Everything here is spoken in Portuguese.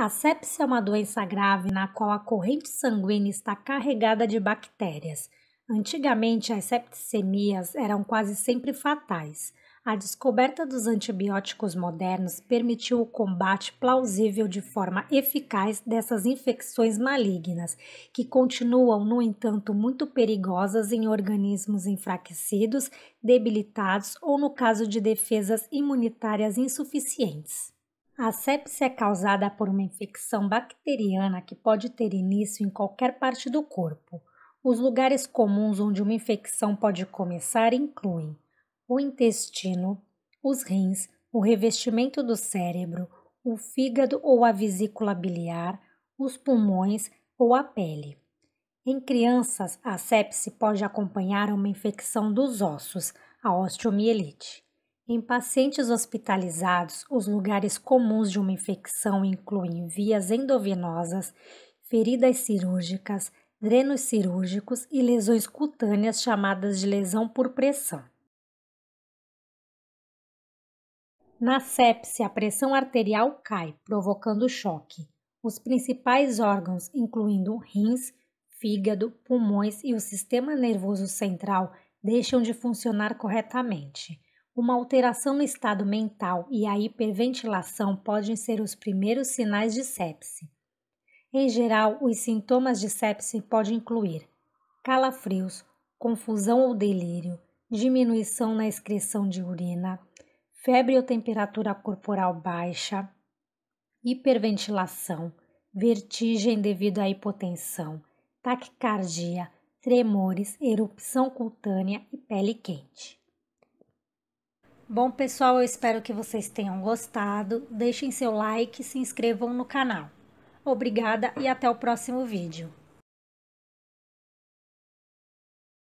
A sepse é uma doença grave na qual a corrente sanguínea está carregada de bactérias. Antigamente, as septicemias eram quase sempre fatais. A descoberta dos antibióticos modernos permitiu o combate plausível de forma eficaz dessas infecções malignas, que continuam, no entanto, muito perigosas em organismos enfraquecidos, debilitados ou no caso de defesas imunitárias insuficientes. A sepse é causada por uma infecção bacteriana que pode ter início em qualquer parte do corpo. Os lugares comuns onde uma infecção pode começar incluem o intestino, os rins, o revestimento do cérebro, o fígado ou a vesícula biliar, os pulmões ou a pele. Em crianças, a sepse pode acompanhar uma infecção dos ossos, a osteomielite. Em pacientes hospitalizados, os lugares comuns de uma infecção incluem vias endovenosas, feridas cirúrgicas, drenos cirúrgicos e lesões cutâneas chamadas de lesão por pressão. Na sepse, a pressão arterial cai, provocando choque. Os principais órgãos, incluindo rins, fígado, pulmões e o sistema nervoso central, deixam de funcionar corretamente. Uma alteração no estado mental e a hiperventilação podem ser os primeiros sinais de sepse. Em geral, os sintomas de sepse podem incluir calafrios, confusão ou delírio, diminuição na excreção de urina, febre ou temperatura corporal baixa, hiperventilação, vertigem devido à hipotensão, taquicardia, tremores, erupção cutânea e pele quente. Bom, pessoal, eu espero que vocês tenham gostado. Deixem seu like, se inscrevam no canal. Obrigada e até o próximo vídeo.